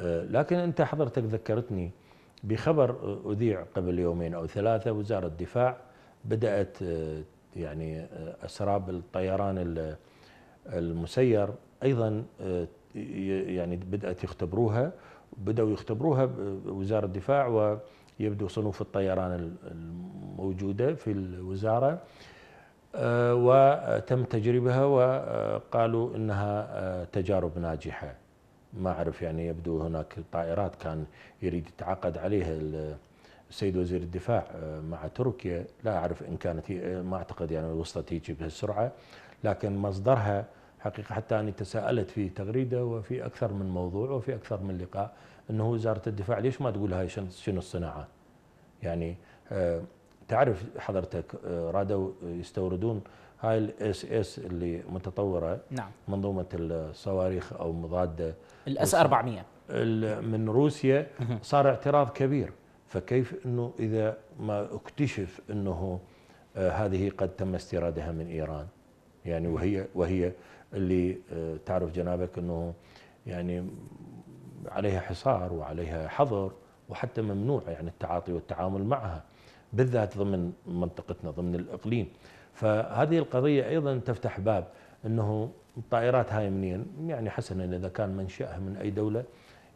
آه، لكن أنت حضرتك ذكرتني بخبر أذيع قبل يومين أو ثلاثة وزارة الدفاع بدأت آه، يعني آه، أسراب الطيران المسير أيضا يعني بدأت يختبروها بدأوا يختبروها وزارة الدفاع ويبدو صنوف الطيران الموجودة في الوزارة وتم تجربها وقالوا انها تجارب ناجحه ما أعرف يعني يبدو هناك طائرات كان يريد يتعاقد عليها السيد وزير الدفاع آه، مع تركيا لا أعرف إن كانت آه، ما أعتقد يعني وصلت هيك بهالسرعة لكن مصدرها حقيقة حتى اني تساءلت في تغريدة وفي أكثر من موضوع وفي أكثر من لقاء أنه وزارة الدفاع ليش ما تقول هاي شنو الصناعة يعني آه، تعرف حضرتك رادوا يستوردون هاي الاس اس اللي متطوره نعم منظومه الصواريخ او مضاده الاس 400 من روسيا صار اعتراض كبير فكيف انه اذا ما اكتشف انه آه، هذه قد تم استيرادها من ايران يعني وهي وهي اللي آه، تعرف جنابك انه يعني عليها حصار وعليها حظر وحتى ممنوع يعني التعاطي والتعامل معها بالذات ضمن منطقتنا ضمن الاقليم فهذه القضية أيضا تفتح باب أنه الطائرات هاي منين يعني حسنا إذا كان منشأها من أي دولة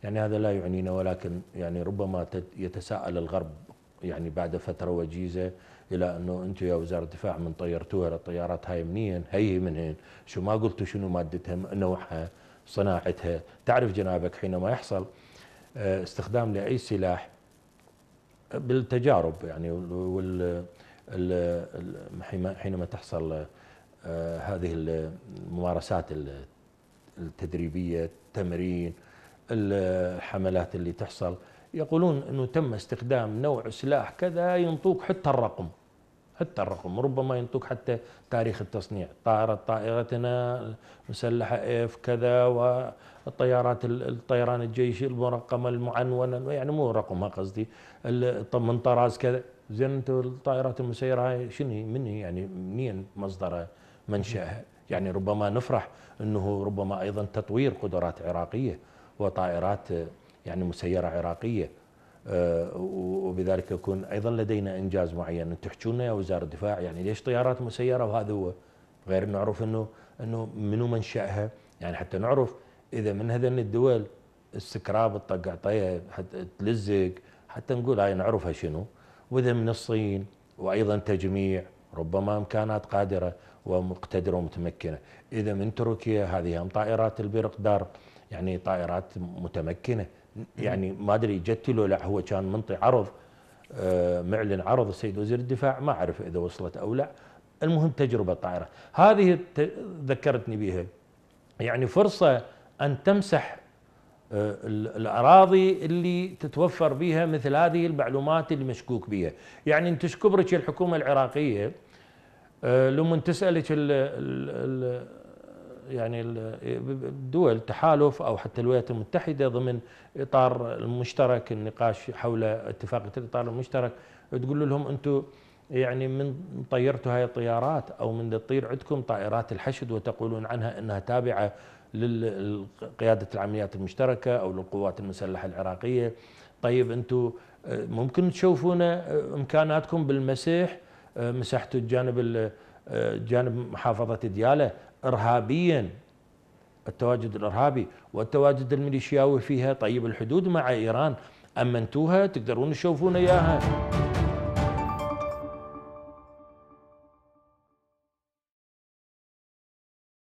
يعني هذا لا يعنينا ولكن يعني ربما يتساءل الغرب يعني بعد فترة وجيزة إلى أنه أنتم يا وزارة الدفاع من طيرتوها الطيارات هاي منين هي منين شو ما قلتوا شنو مادتها نوعها صناعتها تعرف جنابك حينما يحصل آه، استخدام لأي سلاح بالتجارب يعني وال حينما تحصل آه، هذه الممارسات التدريبية التمرين الحملات اللي تحصل يقولون أنه تم استخدام نوع سلاح كذا ينطوك حتى الرقم حتى الرقم ربما ينطوك حتى تاريخ التصنيع طائرة طائرتنا مسلحة اف كذا والطيارات الطيران الجيشي المرقمة المعنونة يعني مو رقمها قصدي من طراز كذا زين انت الطائرات المسيره هاي شنو من هي يعني منين مصدرها منشاها يعني ربما نفرح انه ربما ايضا تطوير قدرات عراقيه وطائرات يعني مسيره عراقيه آه، وبذلك يكون ايضا لدينا انجاز معين تحجوا لنا يا وزاره الدفاع يعني ليش طيارات مسيره وهذا هو غير نعرف انه انه منو منشاها يعني حتى نعرف اذا من هذين الدول السكراب الطقعطيه حتى تلزق حتى نقول هاي نعرفها شنو واذا من الصين وأيضا تجميع ربما إمكانات قادرة ومقتدرة ومتمكنة إذا من تركيا هذه هم طائرات البرقدار يعني طائرات متمكنة يعني ما أدري جت له لا هو كان منطي عرض آه، معلن عرض السيد وزير الدفاع ما أعرف إذا وصلت أو لا المهم تجربة الطائرة هذه ذكرتني بها يعني فرصة أن تمسح آه، الاراضي اللي تتوفر بها مثل هذه المعلومات اللي مشكوك بها يعني انت شكبرك الحكومه العراقيه آه، لما تسالك ال الـ يعني الدول تحالف او حتى الولايات المتحده ضمن اطار المشترك النقاش حول اتفاقيه الاطار المشترك تقول لهم انتم يعني من طيرتوا هاي الطيارات او من تطير عندكم طائرات الحشد وتقولون عنها انها تابعه لقياده العمليات المشتركه او للقوات المسلحه العراقيه طيب انتم آه، ممكن تشوفون آه، امكاناتكم بالمسيح آه، مسحتوا الجانب جانب محافظه دياله ارهابيا التواجد الارهابي والتواجد الميليشياوي فيها طيب الحدود مع ايران امنتوها تقدرون تشوفون اياها